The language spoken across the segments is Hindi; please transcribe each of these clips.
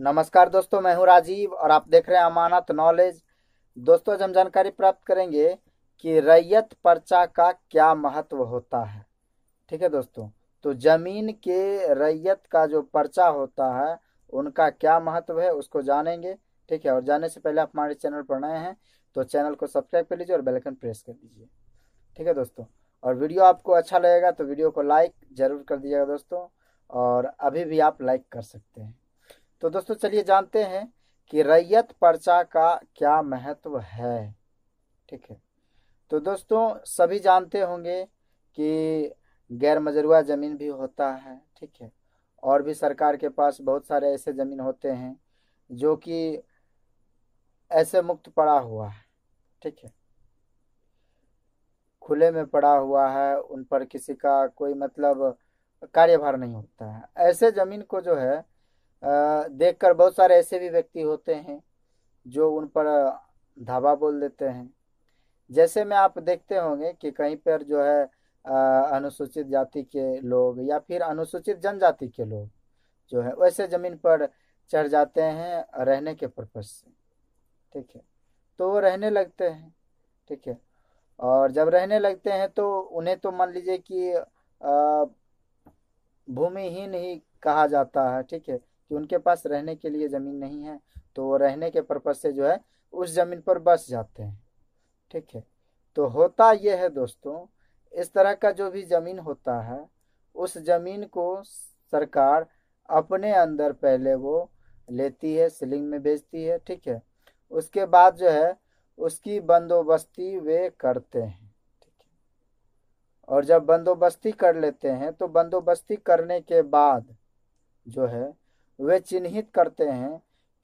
नमस्कार दोस्तों मैं हूं राजीव और आप देख रहे हैं अमानत नॉलेज दोस्तों आज हम जानकारी प्राप्त करेंगे कि रैयत पर्चा का क्या महत्व होता है ठीक है दोस्तों तो ज़मीन के रैयत का जो पर्चा होता है उनका क्या महत्व है उसको जानेंगे ठीक है और जाने से पहले आप हमारे चैनल पर नए हैं तो चैनल को सब्सक्राइब कर लीजिए और बेलकन प्रेस कर दीजिए ठीक है दोस्तों और वीडियो आपको अच्छा लगेगा तो वीडियो को लाइक ज़रूर कर दीजिएगा दोस्तों और अभी भी आप लाइक कर सकते हैं तो दोस्तों चलिए जानते हैं कि रैयत पर्चा का क्या महत्व है ठीक है तो दोस्तों सभी जानते होंगे कि गैर मजरुआ ज़मीन भी होता है ठीक है और भी सरकार के पास बहुत सारे ऐसे ज़मीन होते हैं जो कि ऐसे मुक्त पड़ा हुआ है ठीक है खुले में पड़ा हुआ है उन पर किसी का कोई मतलब कार्यभार नहीं होता है ऐसे ज़मीन को जो है देखकर बहुत सारे ऐसे भी व्यक्ति होते हैं जो उन पर धावा बोल देते हैं जैसे में आप देखते होंगे कि कहीं पर जो है अनुसूचित जाति के लोग या फिर अनुसूचित जनजाति के लोग जो है वैसे ज़मीन पर चढ़ जाते हैं रहने के पर्पज से ठीक है तो वो रहने लगते हैं ठीक है और जब रहने लगते हैं तो उन्हें तो मान लीजिए कि भूमिहीन ही कहा जाता है ठीक है कि उनके पास रहने के लिए ज़मीन नहीं है तो वो रहने के पर्पज़ से जो है उस ज़मीन पर बस जाते हैं ठीक है तो होता यह है दोस्तों इस तरह का जो भी ज़मीन होता है उस ज़मीन को सरकार अपने अंदर पहले वो लेती है सिलिंग में बेचती है ठीक है उसके बाद जो है उसकी बंदोबस्ती वे करते हैं और जब बंदोबस्ती कर लेते हैं तो बंदोबस्ती करने के बाद जो है वे चिन्हित करते हैं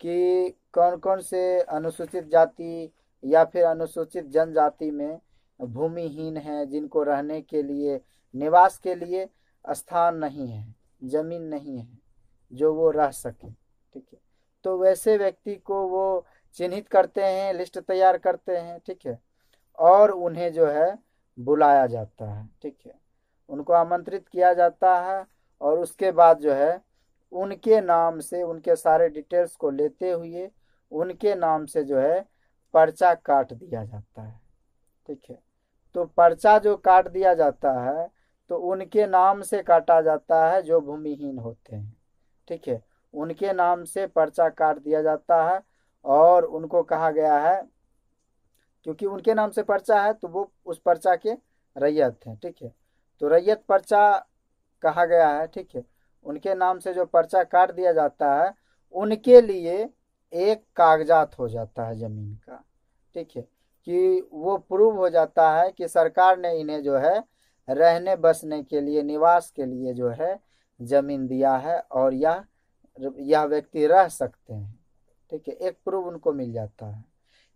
कि कौन कौन से अनुसूचित जाति या फिर अनुसूचित जनजाति में भूमिहीन है जिनको रहने के लिए निवास के लिए स्थान नहीं है जमीन नहीं है जो वो रह सके ठीक है तो वैसे व्यक्ति को वो चिन्हित करते हैं लिस्ट तैयार करते हैं ठीक है और उन्हें जो है बुलाया जाता है ठीक है उनको आमंत्रित किया जाता है और उसके बाद जो है उनके नाम से उनके सारे डिटेल्स को लेते हुए उनके नाम से जो है पर्चा काट दिया जाता है ठीक है तो पर्चा जो काट दिया जाता है तो उनके नाम से काटा जाता है जो भूमिहीन होते हैं ठीक है उनके नाम से पर्चा काट दिया जाता है और उनको कहा गया है क्योंकि उनके नाम से पर्चा है तो वो उस पर्चा के रैयत हैं ठीक है तो रैयत पर्चा कहा गया है ठीक है उनके नाम से जो पर्चा काट दिया जाता है उनके लिए एक कागजात हो जाता है ज़मीन का ठीक है कि वो प्रूव हो जाता है कि सरकार ने इन्हें जो है रहने बसने के लिए निवास के लिए जो है ज़मीन दिया है और यह यह व्यक्ति रह सकते हैं ठीक है एक प्रूव उनको मिल जाता है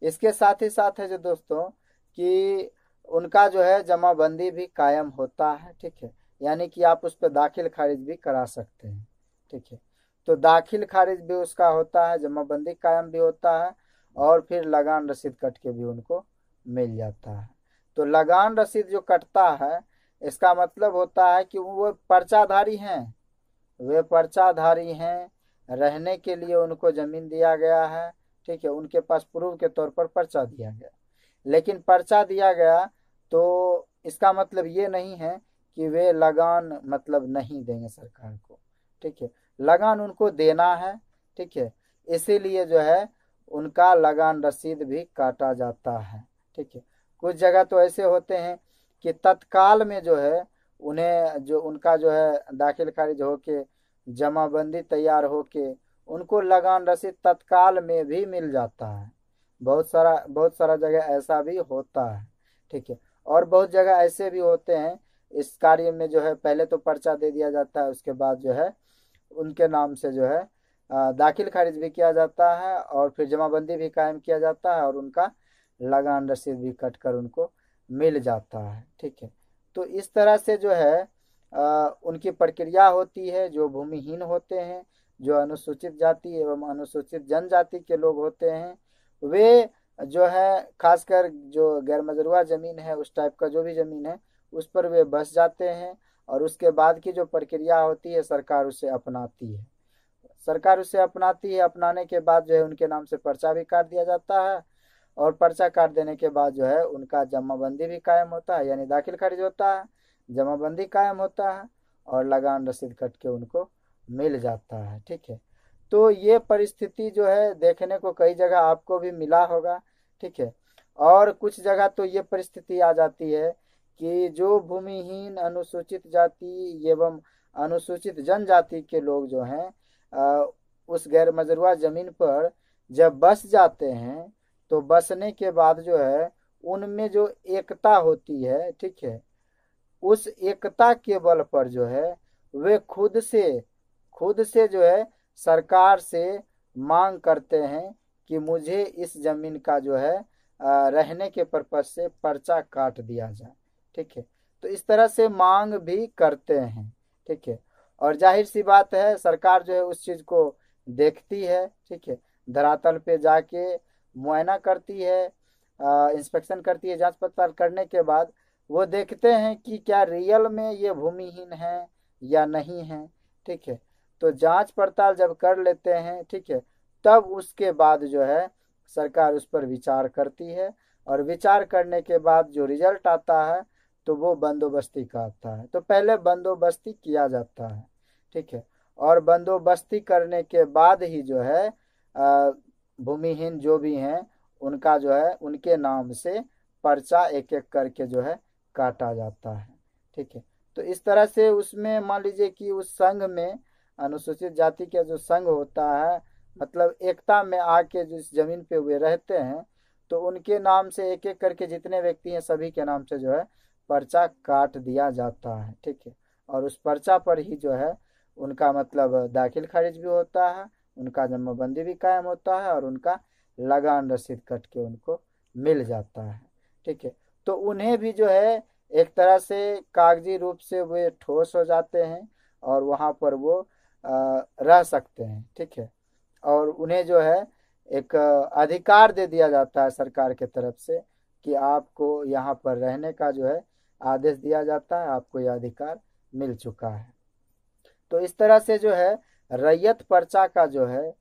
इसके साथ ही साथ है जो दोस्तों कि उनका जो है जमाबंदी भी कायम होता है ठीक है यानी कि आप उस पर दाखिल खारिज भी करा सकते हैं ठीक है तो दाखिल खारिज भी उसका होता है जमाबंदी कायम भी होता है और फिर लगान रसीद कट के भी उनको मिल जाता है तो लगान रसीद जो कटता है इसका मतलब होता है कि वो पर्चाधारी हैं वे पर्चाधारी हैं रहने के लिए उनको ज़मीन दिया गया है ठीक है उनके पास प्रूफ के तौर पर पर्चा दिया गया लेकिन पर्चा दिया गया तो इसका मतलब ये नहीं है कि वे लगान मतलब नहीं देंगे सरकार को ठीक है लगान उनको देना है ठीक है इसीलिए जो है उनका लगान रसीद भी काटा जाता है ठीक है कुछ जगह तो ऐसे होते हैं कि तत्काल में जो है उन्हें जो उनका जो है दाखिल खारिज हो के जमाबंदी तैयार हो के उनको लगान रसीद तत्काल में भी मिल जाता है बहुत सारा बहुत सारा जगह ऐसा भी होता है ठीक है और बहुत जगह ऐसे भी होते हैं इस कार्य में जो है पहले तो पर्चा दे दिया जाता है उसके बाद जो है उनके नाम से जो है दाखिल खारिज भी किया जाता है और फिर जमाबंदी भी कायम किया जाता है और उनका लगान रसीद भी कट कर उनको मिल जाता है ठीक है तो इस तरह से जो है आ, उनकी प्रक्रिया होती है जो भूमिहीन होते हैं जो अनुसूचित जाति एवं अनुसूचित जनजाति के लोग होते हैं वे जो है खासकर जो गैर मजरुआ ज़मीन है उस टाइप का जो भी ज़मीन है उस पर वे बस जाते हैं और उसके बाद की जो प्रक्रिया होती है सरकार उसे अपनाती है सरकार उसे अपनाती है अपनाने के बाद जो है उनके नाम से पर्चा भी काट दिया जाता है और पर्चा काट देने के बाद जो है उनका जमाबंदी भी कायम होता है यानी दाखिल खारिज होता है जमाबंदी कायम होता है और लगान रसीद कट के उनको मिल जाता है ठीक है तो ये परिस्थिति जो है देखने को कई जगह आपको भी मिला होगा ठीक है और कुछ जगह तो ये परिस्थिति आ जाती है कि जो भूमिहीन अनुसूचित जाति एवं अनुसूचित जनजाति के लोग जो हैं उस गैर मजरुआ जमीन पर जब बस जाते हैं तो बसने के बाद जो है उनमें जो एकता होती है ठीक है उस एकता के बल पर जो है वे खुद से खुद से जो है सरकार से मांग करते हैं कि मुझे इस जमीन का जो है रहने के पर्पज से पर्चा काट दिया जाए ठीक है तो इस तरह से मांग भी करते हैं ठीक है और जाहिर सी बात है सरकार जो है उस चीज़ को देखती है ठीक है धरातल पे जाके मुआयना करती है इंस्पेक्शन करती है जांच पड़ताल करने के बाद वो देखते हैं कि क्या रियल में ये भूमिहीन है या नहीं है ठीक है तो जांच पड़ताल जब कर लेते हैं ठीक है तब उसके बाद जो है सरकार उस पर विचार करती है और विचार करने के बाद जो रिजल्ट आता है तो वो बंदोबस्ती कहता है तो पहले बंदोबस्ती किया जाता है ठीक है और बंदोबस्ती करने के बाद ही जो है भूमिहीन जो भी हैं उनका जो है उनके नाम से पर्चा एक एक करके जो है काटा जाता है ठीक है तो इस तरह से उसमें मान लीजिए कि उस संघ में अनुसूचित जाति का जो संघ होता है मतलब एकता में आके जिस जमीन पे वे रहते हैं तो उनके नाम से एक एक करके जितने व्यक्ति हैं सभी के नाम से जो है पर्चा काट दिया जाता है ठीक है और उस पर्चा पर ही जो है उनका मतलब दाखिल खारिज भी होता है उनका जमाबंदी भी कायम होता है और उनका लगान रसीद कट के उनको मिल जाता है ठीक है तो उन्हें भी जो है एक तरह से कागजी रूप से वे ठोस हो जाते हैं और वहाँ पर वो रह सकते हैं ठीक है और उन्हें जो है एक अधिकार दे दिया जाता है सरकार के तरफ से कि आपको यहाँ पर रहने का जो है आदेश दिया जाता है आपको यह अधिकार मिल चुका है तो इस तरह से जो है रैयत पर्चा का जो है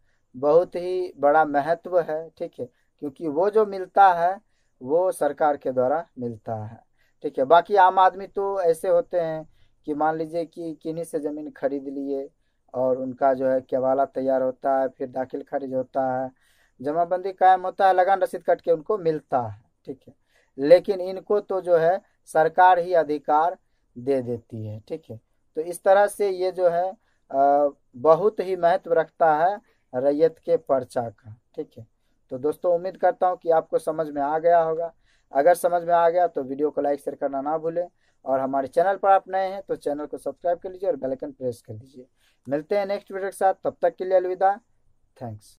बहुत ही बड़ा महत्व है ठीक है क्योंकि वो जो मिलता है वो सरकार के द्वारा मिलता है ठीक है बाकी आम आदमी तो ऐसे होते हैं कि मान लीजिए कि किन्हीं से ज़मीन खरीद लिए और उनका जो है केवाला तैयार होता है फिर दाखिल खारिज होता है जमाबंदी कायम होता है लगान रसीद कट के उनको मिलता है ठीक है लेकिन इनको तो जो है सरकार ही अधिकार दे देती है ठीक है तो इस तरह से ये जो है बहुत ही महत्व रखता है रैयत के पर्चा का ठीक है तो दोस्तों उम्मीद करता हूँ कि आपको समझ में आ गया होगा अगर समझ में आ गया तो वीडियो को लाइक शेयर करना ना भूलें और हमारे चैनल पर आप नए हैं तो चैनल को सब्सक्राइब कर लीजिए और बेल आइकन प्रेस कर लीजिए मिलते हैं नेक्स्ट वीडियो के साथ तब तक के लिए अलविदा थैंक्स